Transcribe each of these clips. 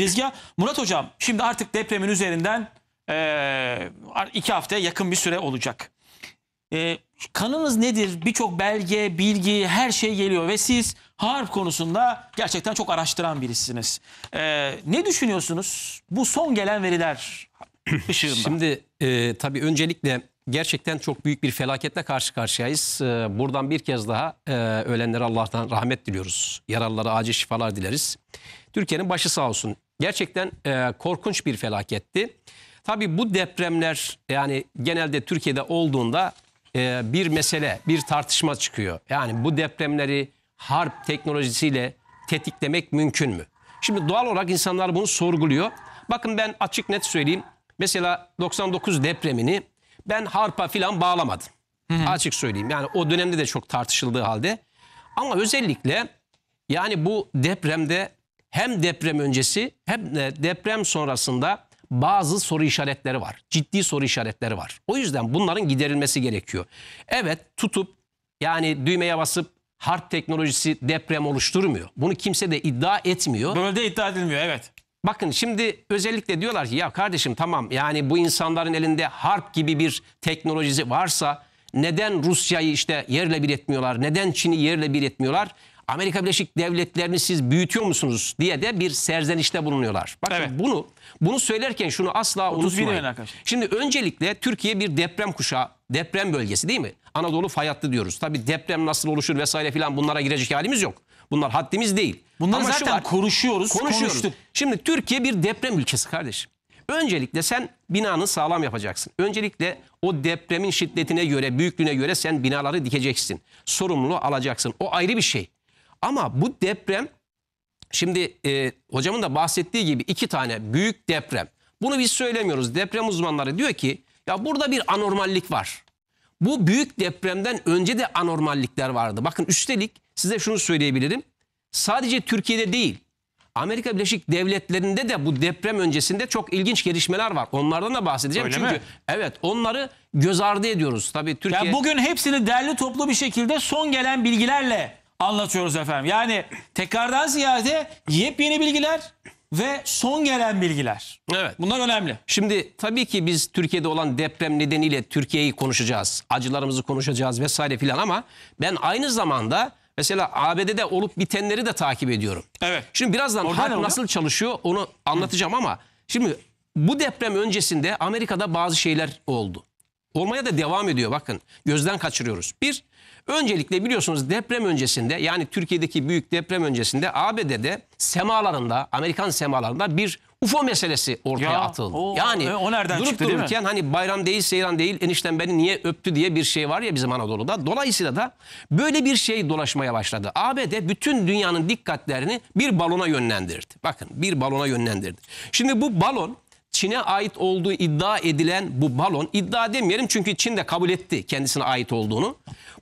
Dizgah. Murat Hocam şimdi artık depremin üzerinden e, iki haftaya yakın bir süre olacak. E, kanınız nedir? Birçok belge, bilgi, her şey geliyor ve siz harp konusunda gerçekten çok araştıran birisiniz. E, ne düşünüyorsunuz bu son gelen veriler ışığında? Şimdi e, tabii öncelikle gerçekten çok büyük bir felaketle karşı karşıyayız. E, buradan bir kez daha e, ölenlere Allah'tan rahmet diliyoruz. Yaralılara acil şifalar dileriz. Türkiye'nin başı sağ olsun. Gerçekten e, korkunç bir felaketti. Tabii bu depremler yani genelde Türkiye'de olduğunda e, bir mesele, bir tartışma çıkıyor. Yani bu depremleri harp teknolojisiyle tetiklemek mümkün mü? Şimdi doğal olarak insanlar bunu sorguluyor. Bakın ben açık net söyleyeyim. Mesela 99 depremini ben harpa filan bağlamadım. Hı hı. Açık söyleyeyim. Yani o dönemde de çok tartışıldığı halde. Ama özellikle yani bu depremde hem deprem öncesi hem de deprem sonrasında bazı soru işaretleri var. Ciddi soru işaretleri var. O yüzden bunların giderilmesi gerekiyor. Evet tutup yani düğmeye basıp harp teknolojisi deprem oluşturmuyor. Bunu kimse de iddia etmiyor. Böyle de iddia edilmiyor evet. Bakın şimdi özellikle diyorlar ki ya kardeşim tamam yani bu insanların elinde harp gibi bir teknolojisi varsa neden Rusya'yı işte yerle bir etmiyorlar? Neden Çin'i yerle bir etmiyorlar? Amerika Birleşik Devletleri'ni siz büyütüyor musunuz diye de bir serzenişte bulunuyorlar. Bakın evet. bunu bunu söylerken şunu asla unutmayın. Şimdi öncelikle Türkiye bir deprem kuşağı, deprem bölgesi değil mi? Anadolu Fayatlı diyoruz. Tabii deprem nasıl oluşur vesaire filan bunlara girecek halimiz yok. Bunlar haddimiz değil. Bunları Ama zaten var, konuşuyoruz, konuşuyoruz. Konuştuk. Şimdi Türkiye bir deprem ülkesi kardeşim. Öncelikle sen binanı sağlam yapacaksın. Öncelikle o depremin şiddetine göre, büyüklüğüne göre sen binaları dikeceksin. Sorumluluğu alacaksın. O ayrı bir şey. Ama bu deprem şimdi e, hocamın da bahsettiği gibi iki tane büyük deprem. Bunu biz söylemiyoruz. Deprem uzmanları diyor ki ya burada bir anormallik var. Bu büyük depremden önce de anormallikler vardı. Bakın üstelik size şunu söyleyebilirim. Sadece Türkiye'de değil Amerika Birleşik Devletleri'nde de bu deprem öncesinde çok ilginç gelişmeler var. Onlardan da bahsedeceğim. Öyle Çünkü mi? evet onları göz ardı ediyoruz. Tabii Türkiye... Ya bugün hepsini derli toplu bir şekilde son gelen bilgilerle anlatıyoruz efendim. Yani tekrardan ziyade yepyeni bilgiler ve son gelen bilgiler. Evet. Bunlar önemli. Şimdi tabii ki biz Türkiye'de olan deprem nedeniyle Türkiye'yi konuşacağız. Acılarımızı konuşacağız vesaire filan ama ben aynı zamanda mesela ABD'de olup bitenleri de takip ediyorum. Evet. Şimdi birazdan Orada halk nasıl çalışıyor onu anlatacağım Hı. ama şimdi bu deprem öncesinde Amerika'da bazı şeyler oldu. Olmaya da devam ediyor bakın gözden kaçırıyoruz. Bir Öncelikle biliyorsunuz deprem öncesinde yani Türkiye'deki büyük deprem öncesinde ABD'de semalarında Amerikan semalarında bir UFO meselesi ortaya ya, atıldı. O, yani o nereden durup çıktı, dururken hani bayram değil seyran değil enişten beni niye öptü diye bir şey var ya bizim Anadolu'da. Dolayısıyla da böyle bir şey dolaşmaya başladı. ABD bütün dünyanın dikkatlerini bir balona yönlendirdi. Bakın bir balona yönlendirdi. Şimdi bu balon Çin'e ait olduğu iddia edilen bu balon iddia demeyelim çünkü Çin de kabul etti kendisine ait olduğunu.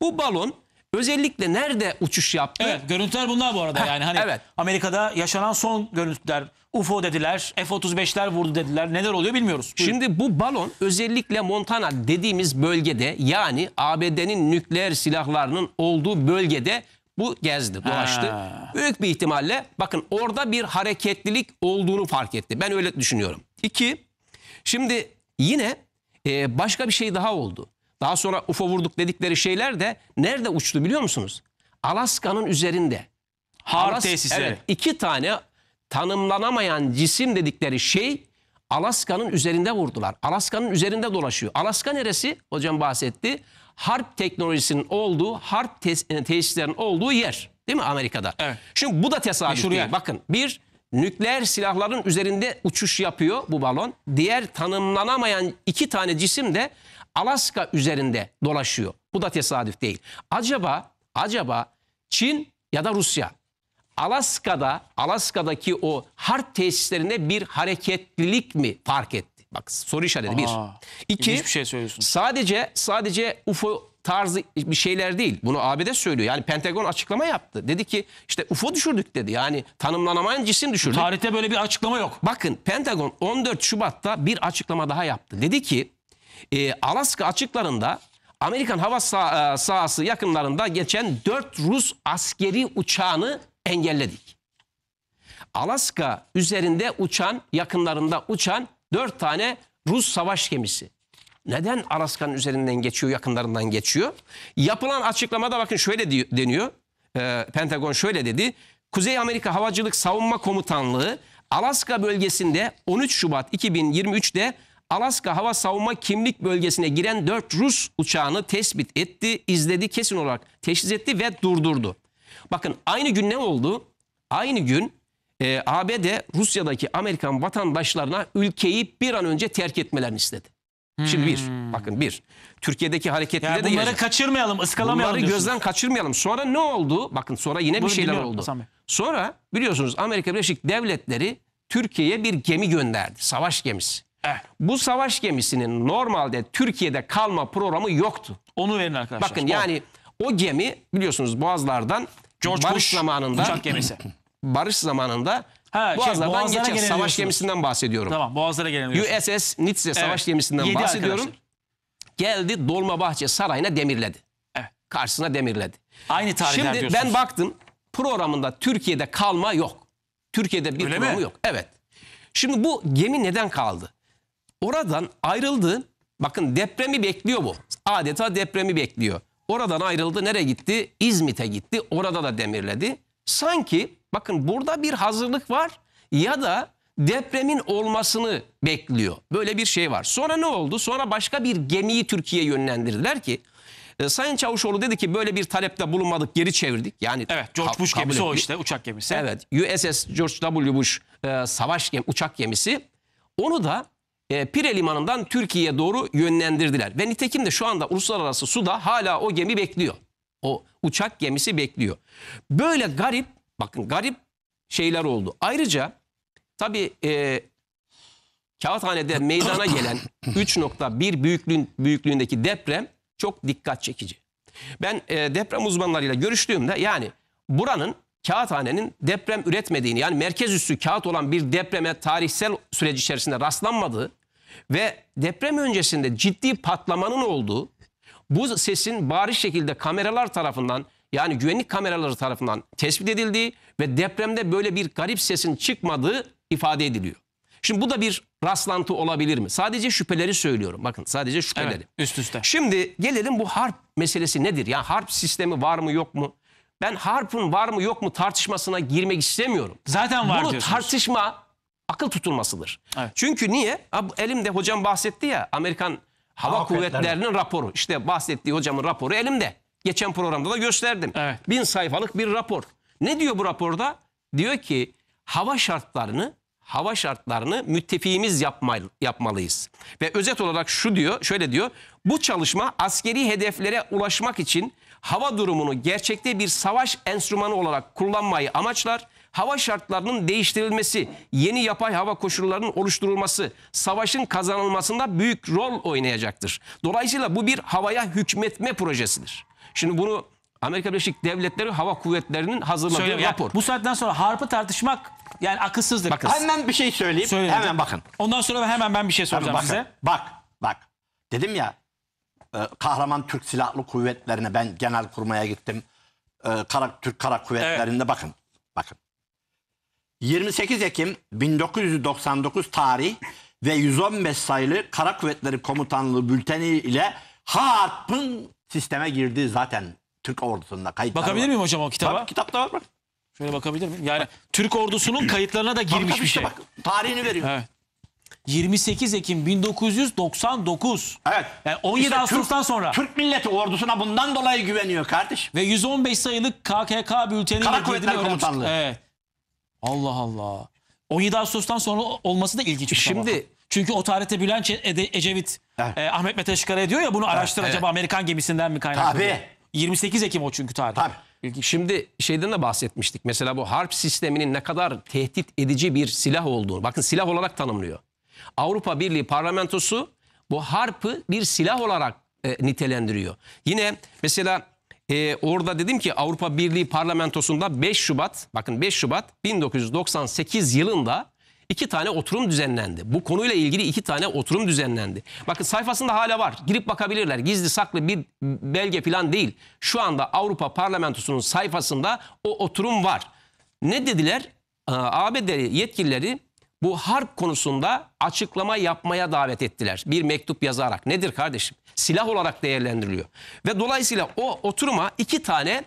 Bu balon özellikle nerede uçuş yaptı? Evet görüntüler bunlar bu arada yani hani evet. Amerika'da yaşanan son görüntüler UFO dediler, F-35'ler vurdu dediler. Neler oluyor bilmiyoruz. Buyurun. Şimdi bu balon özellikle Montana dediğimiz bölgede yani ABD'nin nükleer silahlarının olduğu bölgede bu gezdi, dolaştı. Ha. Büyük bir ihtimalle bakın orada bir hareketlilik olduğunu fark etti. Ben öyle düşünüyorum. İki, şimdi yine e, başka bir şey daha oldu. Daha sonra UFO vurduk dedikleri şeyler de nerede uçtu biliyor musunuz? Alaska'nın üzerinde. harp Alas tesisleri. Evet, iki tane tanımlanamayan cisim dedikleri şey Alaska'nın üzerinde vurdular. Alaska'nın üzerinde dolaşıyor. Alaska neresi? Hocam bahsetti. Harp teknolojisinin olduğu, harp tes e, tesislerinin olduğu yer. Değil mi Amerika'da? Evet. Şimdi bu da tesadüf değil. Bakın bir nükleer silahların üzerinde uçuş yapıyor bu balon. Diğer tanımlanamayan iki tane cisim de Alaska üzerinde dolaşıyor. Bu da tesadüf değil. Acaba acaba Çin ya da Rusya Alaska'da Alaska'daki o harp tesislerinde bir hareketlilik mi fark etti? Bak soru işareti Aa, bir. İki, şey söylüyorsun. sadece sadece UFO tarzı bir şeyler değil. Bunu ABD söylüyor. Yani Pentagon açıklama yaptı. Dedi ki işte UFO düşürdük dedi. Yani tanımlanamayan cisim düşürdük. Tarihte böyle bir açıklama yok. Bakın Pentagon 14 Şubat'ta bir açıklama daha yaptı. Dedi ki e, Alaska açıklarında Amerikan hava sah e, sahası yakınlarında geçen 4 Rus askeri uçağını engelledik. Alaska üzerinde uçan, yakınlarında uçan 4 tane Rus savaş gemisi. Neden Alaska'nın üzerinden geçiyor, yakınlarından geçiyor? Yapılan açıklamada bakın şöyle deniyor. E, Pentagon şöyle dedi. Kuzey Amerika Havacılık Savunma Komutanlığı Alaska bölgesinde 13 Şubat 2023'te Alaska Hava Savunma Kimlik Bölgesi'ne giren 4 Rus uçağını tespit etti, izledi, kesin olarak teşhis etti ve durdurdu. Bakın aynı gün ne oldu? Aynı gün e, ABD Rusya'daki Amerikan vatandaşlarına ülkeyi bir an önce terk etmelerini istedi. Şimdi bir. Hmm. Bakın bir. Türkiye'deki hareketleri yani de bunları yaşadık. kaçırmayalım, ıskalamayalım Bunları diyorsunuz. gözden kaçırmayalım. Sonra ne oldu? Bakın sonra yine Bunu bir şeyler oldu. Hasan Sonra biliyorsunuz Amerika Birleşik Devletleri Türkiye'ye bir gemi gönderdi. Savaş gemisi. Evet. Eh. Bu savaş gemisinin normalde Türkiye'de kalma programı yoktu. Onu verin arkadaşlar. Bakın O. yani o gemi biliyorsunuz Boğazlar'dan George Bush zamanında uçak gemisi. barış zamanında Ha, şey, Boğazlardan Boğazlara geçen savaş gemisinden bahsediyorum. Tamam boğazlara gelemiyorsun. USS Nitze savaş gemisinden Yedi bahsediyorum. arkadaşlar. Geldi Dolmabahçe Sarayı'na demirledi. Evet. Karşısına demirledi. Aynı tarihler Şimdi diyorsunuz. ben baktım programında Türkiye'de kalma yok. Türkiye'de bir Öyle programı yok. Evet. Şimdi bu gemi neden kaldı? Oradan ayrıldı. Bakın depremi bekliyor bu. Adeta depremi bekliyor. Oradan ayrıldı. Nereye gitti? İzmit'e gitti. Orada da demirledi. Sanki Bakın burada bir hazırlık var ya da depremin olmasını bekliyor. Böyle bir şey var. Sonra ne oldu? Sonra başka bir gemiyi Türkiye'ye yönlendirdiler ki e, Sayın Çavuşoğlu dedi ki böyle bir talepte bulunmadık geri çevirdik. Yani Evet George Bush kabul gemisi o işte uçak gemisi. Evet USS George W. Bush e, savaş gem uçak gemisi onu da e, Pire Limanı'ndan Türkiye'ye doğru yönlendirdiler. Ve nitekim de şu anda uluslararası suda hala o gemi bekliyor. O uçak gemisi bekliyor. Böyle garip Bakın garip şeyler oldu. Ayrıca tabii e, Kağıthane'de meydana gelen 3.1 büyüklüğün, büyüklüğündeki deprem çok dikkat çekici. Ben e, deprem uzmanlarıyla görüştüğümde yani buranın kağıthanenin deprem üretmediğini yani merkez üssü kağıt olan bir depreme tarihsel süreç içerisinde rastlanmadığı ve deprem öncesinde ciddi patlamanın olduğu bu sesin bariz şekilde kameralar tarafından yani güvenlik kameraları tarafından tespit edildiği ve depremde böyle bir garip sesin çıkmadığı ifade ediliyor. Şimdi bu da bir rastlantı olabilir mi? Sadece şüpheleri söylüyorum. Bakın sadece şüpheleri. Evet, üst üste. Şimdi gelelim bu harp meselesi nedir? Yani harp sistemi var mı yok mu? Ben harpın var mı yok mu tartışmasına girmek istemiyorum. Zaten var Bunu diyorsunuz. tartışma akıl tutulmasıdır. Evet. Çünkü niye? Elimde hocam bahsetti ya Amerikan Hava Kuvvetleri'nin raporu. İşte bahsettiği hocamın raporu elimde. Geçen programda da gösterdim. Evet. Bin sayfalık bir rapor. Ne diyor bu raporda? Diyor ki hava şartlarını hava şartlarını müttefiğimiz yapmalı, yapmalıyız. Ve özet olarak şu diyor, şöyle diyor. Bu çalışma askeri hedeflere ulaşmak için hava durumunu gerçekte bir savaş enstrümanı olarak kullanmayı amaçlar hava şartlarının değiştirilmesi, yeni yapay hava koşullarının oluşturulması, savaşın kazanılmasında büyük rol oynayacaktır. Dolayısıyla bu bir havaya hükmetme projesidir. Şimdi bunu Amerika Birleşik Devletleri Hava Kuvvetleri'nin hazırladığı Söyle, rapor. Yani bu saatten sonra harpı tartışmak yani akılsızlık. Bakın, hemen bir şey söyleyeyim. Söyle hemen bakın. Ondan sonra hemen ben bir şey soracağım bakın, size. Bak, bak. Dedim ya e, kahraman Türk Silahlı Kuvvetleri'ne ben genel kurmaya gittim. E, kara, Türk Kara Kuvvetleri'nde evet. bakın. Bakın. 28 Ekim 1999 tarih ve 115 sayılı Kara Kuvvetleri Komutanlığı bülteni ile Harp'ın sisteme girdi zaten Türk ordusunda kayıtlar Bakabilir var. miyim hocam o kitaba? Bak, kitapta var bak. Şöyle bakabilir miyim? Yani Türk ordusunun kayıtlarına da girmiş bak, bir şey. Bak, tarihini veriyor. Evet. 28 Ekim 1999. Evet. Yani 17 işte Ağustos'tan Türk, sonra. Türk milleti ordusuna bundan dolayı güveniyor kardeş. Ve 115 sayılı KKK bülteniyle Kara Kuvvetleri Komutanlığı. Evet. Allah Allah. 17 Ağustos'tan sonra olması da ilginç Şimdi sabah. çünkü o tarihte Bülent Ece- Ecevit e, Ahmet Mete Işıkara ediyor ya bunu araştır evet. acaba Amerikan gemisinden mi kaynaklı? Tabii. 28 Ekim o çünkü tarih. Tabii. Şimdi şeyden de bahsetmiştik. Mesela bu harp sisteminin ne kadar tehdit edici bir silah olduğunu. Bakın silah olarak tanımlıyor. Avrupa Birliği parlamentosu bu harpı bir silah olarak e, nitelendiriyor. Yine mesela e, orada dedim ki Avrupa Birliği parlamentosunda 5 Şubat bakın 5 Şubat 1998 yılında iki tane oturum düzenlendi. Bu konuyla ilgili iki tane oturum düzenlendi. Bakın sayfasında hala var. Girip bakabilirler. Gizli saklı bir belge falan değil. Şu anda Avrupa Parlamentosu'nun sayfasında o oturum var. Ne dediler? Ee, ABD yetkilileri bu harp konusunda açıklama yapmaya davet ettiler. Bir mektup yazarak. Nedir kardeşim? Silah olarak değerlendiriliyor. Ve dolayısıyla o oturuma iki tane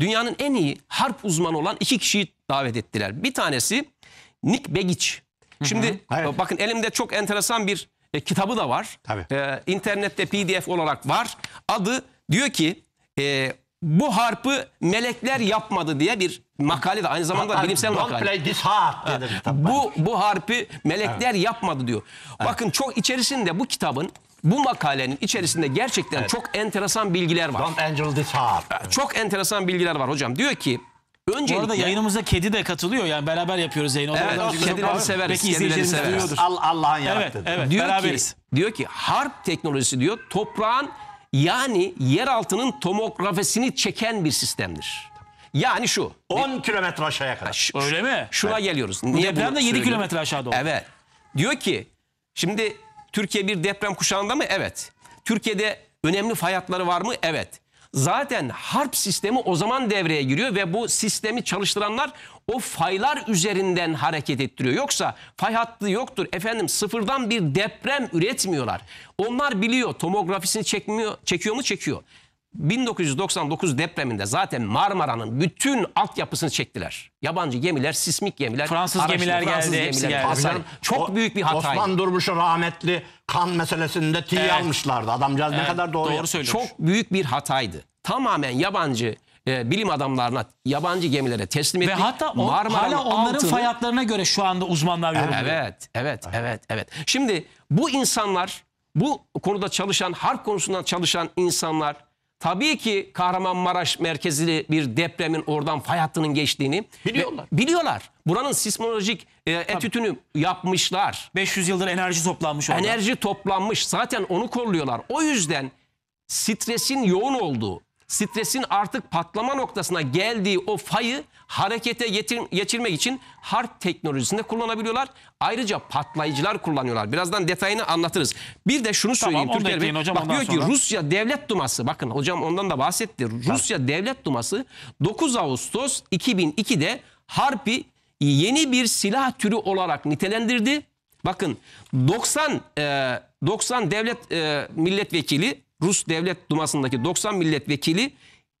dünyanın en iyi harp uzmanı olan iki kişiyi davet ettiler. Bir tanesi Nick Begich. Şimdi hı hı. E, bakın elimde çok enteresan bir e, kitabı da var. Tabii. E, internette pdf olarak var. Adı diyor ki e, bu harpı melekler yapmadı diye bir makale de aynı zamanda Hatta bilimsel don't makale. play this harp bu, bu harpi melekler yapmadı diyor. Bakın çok içerisinde bu kitabın bu makalenin içerisinde gerçekten çok enteresan bilgiler var. Don't angel this harp. Çok enteresan bilgiler var hocam. Diyor ki Bu öncelikle arada yayınımıza kedi de katılıyor. Yani beraber yapıyoruz yayını. Evet, oradan çünkü kedileri severiz, Peki kedileri izleyicilerimiz severiz. Al Allah'ın Evet, evet. diyor beraberiz. ki diyor ki harp teknolojisi diyor toprağın yani yer altının tomografisini çeken bir sistemdir. Yani şu. 10 kilometre aşağıya kadar. Ş- Öyle mi? Şuna geliyoruz. Niye deprem de 7 kilometre aşağıda oldu. Evet. Diyor ki şimdi Türkiye bir deprem kuşağında mı? Evet. Türkiye'de önemli fay hatları var mı? Evet. Zaten harp sistemi o zaman devreye giriyor ve bu sistemi çalıştıranlar o faylar üzerinden hareket ettiriyor. Yoksa fay hattı yoktur. Efendim sıfırdan bir deprem üretmiyorlar. Onlar biliyor tomografisini çekmiyor, çekiyor mu? Çekiyor. 1999 depreminde zaten Marmara'nın bütün altyapısını çektiler. Yabancı gemiler, sismik gemiler, Fransız araçlı, gemiler Fransız geldi, hepsi geldi. çok o, büyük bir hataydı. Osman Durmuş'u rahmetli kan meselesinde tiye evet. almışlardı. Adamcağız evet, ne kadar doğru, doğru söylüyor. Çok büyük bir hataydı. Tamamen yabancı e, bilim adamlarına, yabancı gemilere teslim ettik. Ve hatta o, hala onların altını... fay hatlarına göre şu anda uzmanlar yorumluyor. Evet, evet, evet, evet. Şimdi bu insanlar, bu konuda çalışan, harp konusundan çalışan insanlar Tabii ki Kahramanmaraş merkezli bir depremin oradan fay hattının geçtiğini biliyorlar. Biliyorlar. Buranın sismolojik e, etütünü Tabii. yapmışlar. 500 yıldır enerji toplanmış orada. Enerji toplanmış. Zaten onu kolluyorlar. O yüzden stresin yoğun olduğu, stresin artık patlama noktasına geldiği o fayı harekete yetir, geçirmek için harp teknolojisinde kullanabiliyorlar. Ayrıca patlayıcılar kullanıyorlar. Birazdan detayını anlatırız. Bir de şunu söyleyeyim tamam, Türkiye Hocam, bak diyor sonra... ki Rusya Devlet Duması bakın hocam ondan da bahsetti. Rusya Devlet Duması 9 Ağustos 2002'de harpi yeni bir silah türü olarak nitelendirdi. Bakın 90 e, 90 devlet e, milletvekili Rus Devlet Duması'ndaki 90 milletvekili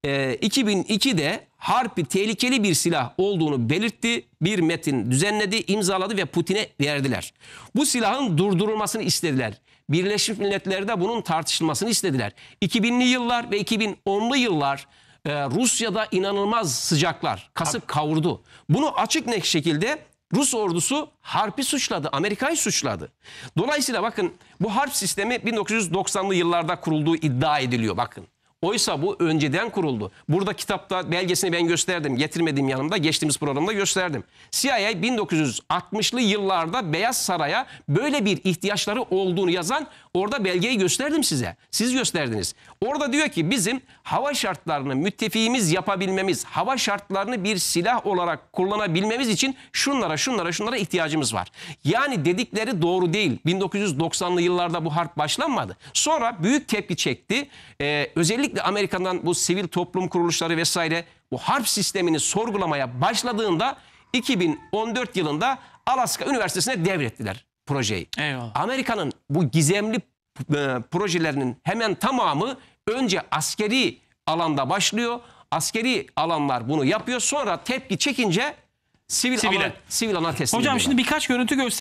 e, 2002'de harpi tehlikeli bir silah olduğunu belirtti. Bir metin düzenledi, imzaladı ve Putin'e verdiler. Bu silahın durdurulmasını istediler. Birleşmiş Milletler'de bunun tartışılmasını istediler. 2000'li yıllar ve 2010'lu yıllar e, Rusya'da inanılmaz sıcaklar, kasıp kavurdu. Bunu açık net şekilde Rus ordusu harpi suçladı, Amerika'yı suçladı. Dolayısıyla bakın bu harp sistemi 1990'lı yıllarda kurulduğu iddia ediliyor bakın. Oysa bu önceden kuruldu. Burada kitapta belgesini ben gösterdim. Getirmediğim yanımda geçtiğimiz programda gösterdim. CIA 1960'lı yıllarda Beyaz Saray'a böyle bir ihtiyaçları olduğunu yazan orada belgeyi gösterdim size. Siz gösterdiniz. Orada diyor ki bizim hava şartlarını müttefiğimiz yapabilmemiz, hava şartlarını bir silah olarak kullanabilmemiz için şunlara şunlara şunlara ihtiyacımız var. Yani dedikleri doğru değil. 1990'lı yıllarda bu harp başlanmadı. Sonra büyük tepki çekti. Ee, özellikle özellikle Amerika'dan bu sivil toplum kuruluşları vesaire bu harp sistemini sorgulamaya başladığında 2014 yılında Alaska Üniversitesi'ne devrettiler projeyi. Amerika'nın bu gizemli e, projelerinin hemen tamamı önce askeri alanda başlıyor. Askeri alanlar bunu yapıyor. Sonra tepki çekince sivil Sivile. alan, sivil alan teslim Hocam ediyorlar. şimdi birkaç görüntü göster